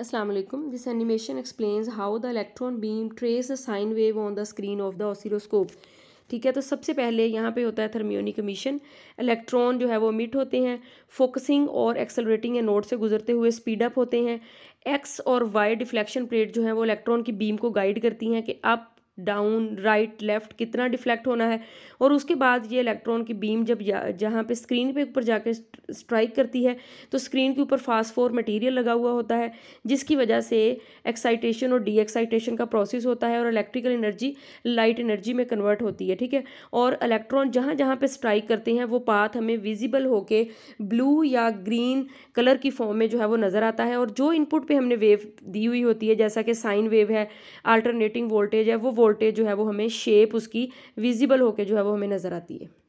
Aslam this animation explains how the electron beam trace the sine wave on the screen of the oscilloscope. ठीक है तो सबसे पहले यहाँ पे होता है थर्मियोनिक मिशन इलेक्ट्रॉन जो है वो मिट होते हैं फोकसिंग और एक्सेलरेटिंग नोट से गुजरते हुए स्पीड अप होते हैं एक्स और वाई डिफ्लेक्शन प्लेट जो है वो इलेक्ट्रॉन की बीम को गाइड करती हैं कि आप डाउन राइट लेफ़्ट कितना डिफ्लेक्ट होना है और उसके बाद ये इलेक्ट्रॉन की बीम जब जहाँ पे स्क्रीन पे ऊपर जाकर स्ट्राइक करती है तो स्क्रीन के ऊपर फास्फोर मटेरियल लगा हुआ होता है जिसकी वजह से एक्साइटेशन और डी एक्साइटेशन का प्रोसेस होता है और इलेक्ट्रिकल एनर्जी लाइट एनर्जी में कन्वर्ट होती है ठीक है और इलेक्ट्रॉन जहाँ जहाँ पर स्ट्राइक करते हैं वो पाथ हमें विजिबल होकर ब्लू या ग्रीन कलर की फॉर्म में जो है वो नज़र आता है और जो इनपुट पर हमने वेव दी हुई होती है जैसा कि साइन वेव है आल्टरनेटिंग वोल्टेज है वो पोर्ट्रेट जो है वो हमें शेप उसकी विजिबल होकर जो है वो हमें नज़र आती है